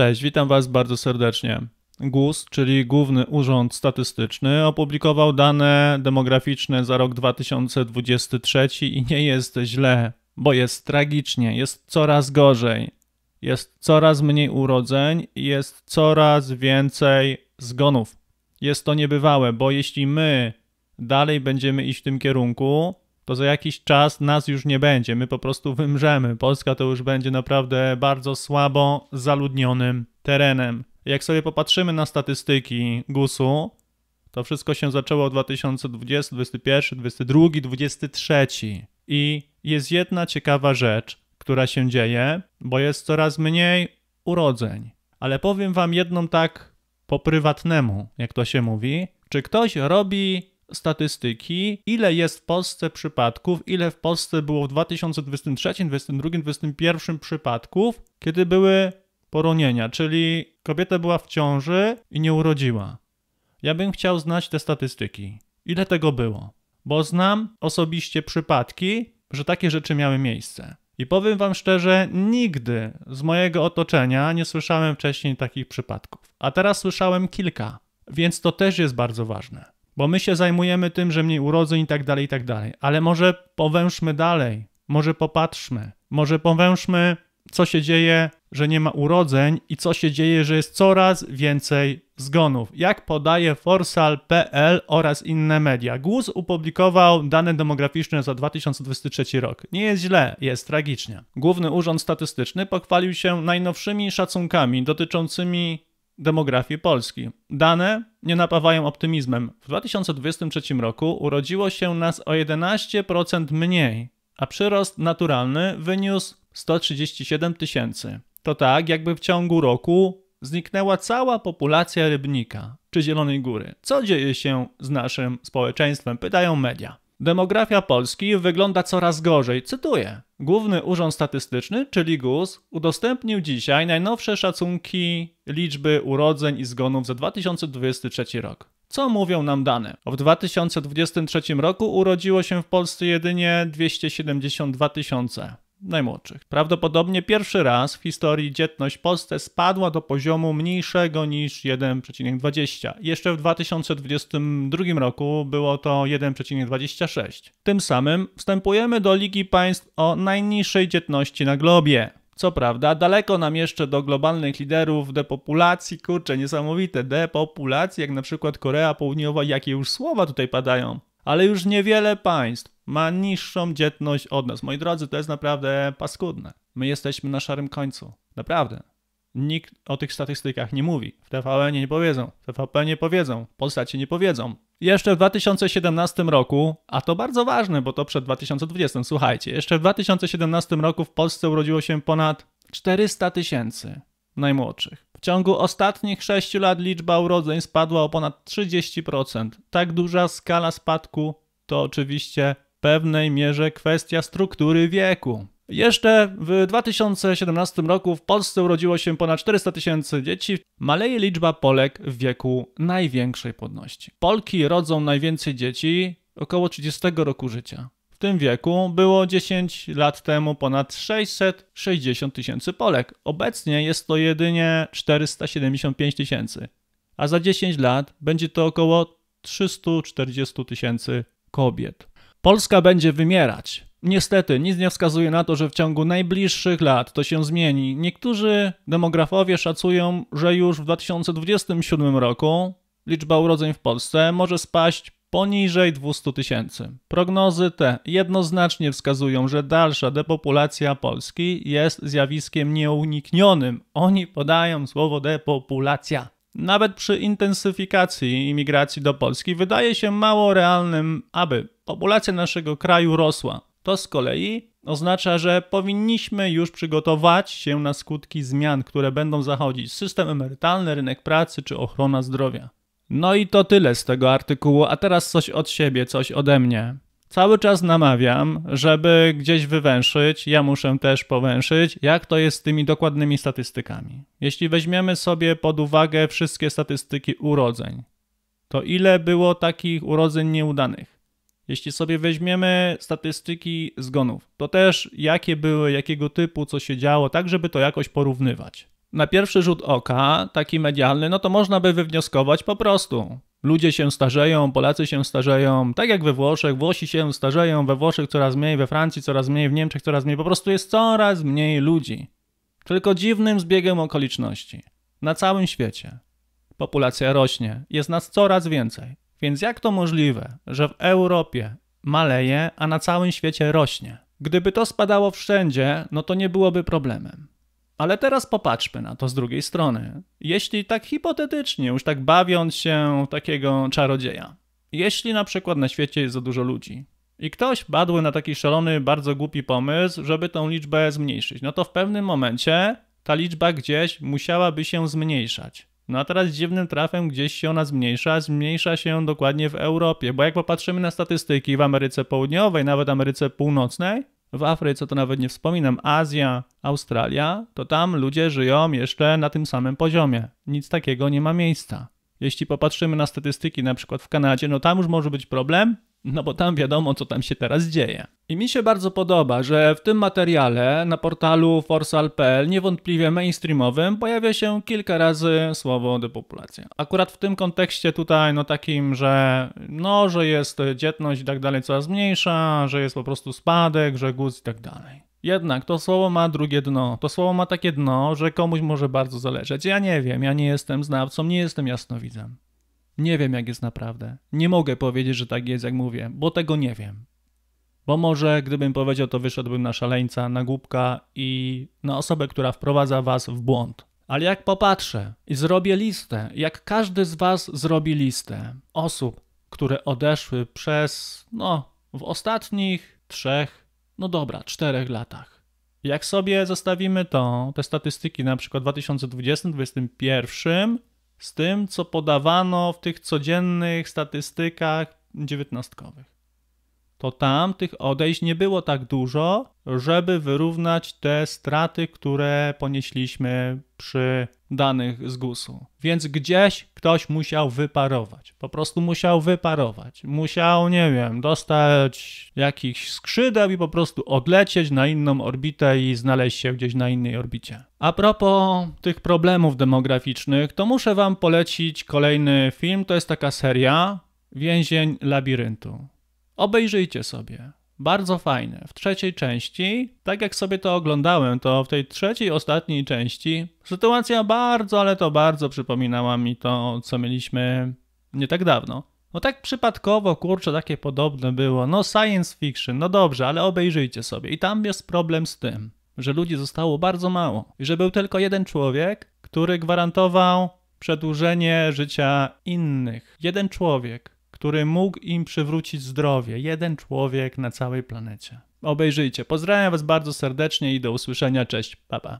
Cześć, witam Was bardzo serdecznie. GUS, czyli Główny Urząd Statystyczny, opublikował dane demograficzne za rok 2023 i nie jest źle, bo jest tragicznie, jest coraz gorzej. Jest coraz mniej urodzeń i jest coraz więcej zgonów. Jest to niebywałe, bo jeśli my dalej będziemy iść w tym kierunku, bo za jakiś czas nas już nie będzie, my po prostu wymrzemy. Polska to już będzie naprawdę bardzo słabo zaludnionym terenem. Jak sobie popatrzymy na statystyki GUS-u, to wszystko się zaczęło w 2020, 2021, 2022, 2023. I jest jedna ciekawa rzecz, która się dzieje, bo jest coraz mniej urodzeń. Ale powiem wam jedną tak po prywatnemu, jak to się mówi. Czy ktoś robi statystyki, ile jest w Polsce przypadków, ile w Polsce było w 2023, 2022, 2021 przypadków, kiedy były poronienia, czyli kobieta była w ciąży i nie urodziła. Ja bym chciał znać te statystyki. Ile tego było? Bo znam osobiście przypadki, że takie rzeczy miały miejsce. I powiem Wam szczerze, nigdy z mojego otoczenia nie słyszałem wcześniej takich przypadków. A teraz słyszałem kilka, więc to też jest bardzo ważne. Bo my się zajmujemy tym, że mniej urodzeń i tak dalej, i tak dalej. Ale może powężmy dalej, może popatrzmy, może powężmy, co się dzieje, że nie ma urodzeń i co się dzieje, że jest coraz więcej zgonów. Jak podaje forsal.pl oraz inne media, GUS upublikował dane demograficzne za 2023 rok. Nie jest źle, jest tragicznie. Główny Urząd Statystyczny pochwalił się najnowszymi szacunkami dotyczącymi Demografii Polski. Dane nie napawają optymizmem. W 2023 roku urodziło się nas o 11% mniej, a przyrost naturalny wyniósł 137 tysięcy. To tak, jakby w ciągu roku zniknęła cała populacja rybnika czy Zielonej Góry. Co dzieje się z naszym społeczeństwem? Pytają media. Demografia Polski wygląda coraz gorzej. Cytuję. Główny Urząd Statystyczny, czyli GUS, udostępnił dzisiaj najnowsze szacunki liczby urodzeń i zgonów za 2023 rok. Co mówią nam dane? W 2023 roku urodziło się w Polsce jedynie 272 tysiące najmłodszych. Prawdopodobnie pierwszy raz w historii dzietność Polsce spadła do poziomu mniejszego niż 1,20. Jeszcze w 2022 roku było to 1,26. Tym samym wstępujemy do Ligi Państw o najniższej dzietności na globie. Co prawda, daleko nam jeszcze do globalnych liderów depopulacji, kurczę, niesamowite depopulacji, jak na przykład Korea Południowa, jakie już słowa tutaj padają ale już niewiele państw ma niższą dzietność od nas. Moi drodzy, to jest naprawdę paskudne. My jesteśmy na szarym końcu. Naprawdę. Nikt o tych statystykach nie mówi. W TVN nie powiedzą, w TVP nie powiedzą, w Polsacie nie powiedzą. Jeszcze w 2017 roku, a to bardzo ważne, bo to przed 2020, słuchajcie, jeszcze w 2017 roku w Polsce urodziło się ponad 400 tysięcy najmłodszych. W ciągu ostatnich 6 lat liczba urodzeń spadła o ponad 30%. Tak duża skala spadku to oczywiście w pewnej mierze kwestia struktury wieku. Jeszcze w 2017 roku w Polsce urodziło się ponad 400 tysięcy dzieci. Maleje liczba Polek w wieku największej płodności. Polki rodzą najwięcej dzieci około 30 roku życia tym wieku było 10 lat temu ponad 660 tysięcy Polek. Obecnie jest to jedynie 475 tysięcy, a za 10 lat będzie to około 340 tysięcy kobiet. Polska będzie wymierać. Niestety, nic nie wskazuje na to, że w ciągu najbliższych lat to się zmieni. Niektórzy demografowie szacują, że już w 2027 roku liczba urodzeń w Polsce może spaść poniżej 200 tysięcy. Prognozy te jednoznacznie wskazują, że dalsza depopulacja Polski jest zjawiskiem nieuniknionym. Oni podają słowo depopulacja. Nawet przy intensyfikacji imigracji do Polski wydaje się mało realnym, aby populacja naszego kraju rosła. To z kolei oznacza, że powinniśmy już przygotować się na skutki zmian, które będą zachodzić system emerytalny, rynek pracy czy ochrona zdrowia. No i to tyle z tego artykułu, a teraz coś od siebie, coś ode mnie. Cały czas namawiam, żeby gdzieś wywęszyć, ja muszę też powęszyć, jak to jest z tymi dokładnymi statystykami. Jeśli weźmiemy sobie pod uwagę wszystkie statystyki urodzeń, to ile było takich urodzeń nieudanych? Jeśli sobie weźmiemy statystyki zgonów, to też jakie były, jakiego typu, co się działo, tak żeby to jakoś porównywać na pierwszy rzut oka, taki medialny, no to można by wywnioskować po prostu. Ludzie się starzeją, Polacy się starzeją, tak jak we Włoszech, Włosi się starzeją, we Włoszech coraz mniej, we Francji coraz mniej, w Niemczech coraz mniej, po prostu jest coraz mniej ludzi. Tylko dziwnym zbiegiem okoliczności. Na całym świecie. Populacja rośnie, jest nas coraz więcej. Więc jak to możliwe, że w Europie maleje, a na całym świecie rośnie? Gdyby to spadało wszędzie, no to nie byłoby problemem. Ale teraz popatrzmy na to z drugiej strony. Jeśli tak hipotetycznie, już tak bawiąc się takiego czarodzieja, jeśli na przykład na świecie jest za dużo ludzi i ktoś badł na taki szalony, bardzo głupi pomysł, żeby tą liczbę zmniejszyć, no to w pewnym momencie ta liczba gdzieś musiałaby się zmniejszać. No a teraz dziwnym trafem gdzieś się ona zmniejsza, zmniejsza się dokładnie w Europie, bo jak popatrzymy na statystyki w Ameryce Południowej, nawet Ameryce Północnej, w Afryce to nawet nie wspominam, Azja, Australia, to tam ludzie żyją jeszcze na tym samym poziomie. Nic takiego nie ma miejsca. Jeśli popatrzymy na statystyki, na przykład w Kanadzie, no tam już może być problem, no bo tam wiadomo, co tam się teraz dzieje. I mi się bardzo podoba, że w tym materiale na portalu forsal.pl, niewątpliwie mainstreamowym, pojawia się kilka razy słowo depopulacja. Akurat w tym kontekście tutaj, no takim, że no, że jest dzietność i tak dalej coraz mniejsza, że jest po prostu spadek, że guz i tak dalej. Jednak to słowo ma drugie dno. To słowo ma takie dno, że komuś może bardzo zależeć. Ja nie wiem, ja nie jestem znawcą, nie jestem jasnowidzem. Nie wiem, jak jest naprawdę. Nie mogę powiedzieć, że tak jest, jak mówię, bo tego nie wiem. Bo może gdybym powiedział, to wyszedłbym na szaleńca, na głupka i na osobę, która wprowadza was w błąd. Ale jak popatrzę i zrobię listę, jak każdy z was zrobi listę osób, które odeszły przez, no, w ostatnich trzech no dobra, czterech latach. Jak sobie zostawimy to, te statystyki na przykład 2020-2021 z tym, co podawano w tych codziennych statystykach dziewiętnastkowych to tam tych odejść nie było tak dużo, żeby wyrównać te straty, które ponieśliśmy przy danych z GUS-u. Więc gdzieś ktoś musiał wyparować. Po prostu musiał wyparować. Musiał, nie wiem, dostać jakichś skrzydeł i po prostu odlecieć na inną orbitę i znaleźć się gdzieś na innej orbicie. A propos tych problemów demograficznych, to muszę Wam polecić kolejny film. To jest taka seria Więzień Labiryntu. Obejrzyjcie sobie. Bardzo fajne. W trzeciej części, tak jak sobie to oglądałem, to w tej trzeciej, ostatniej części sytuacja bardzo, ale to bardzo przypominała mi to, co mieliśmy nie tak dawno. No tak przypadkowo, kurczę, takie podobne było. No science fiction, no dobrze, ale obejrzyjcie sobie. I tam jest problem z tym, że ludzi zostało bardzo mało. I że był tylko jeden człowiek, który gwarantował przedłużenie życia innych. Jeden człowiek który mógł im przywrócić zdrowie. Jeden człowiek na całej planecie. Obejrzyjcie. Pozdrawiam Was bardzo serdecznie i do usłyszenia. Cześć. Pa, pa.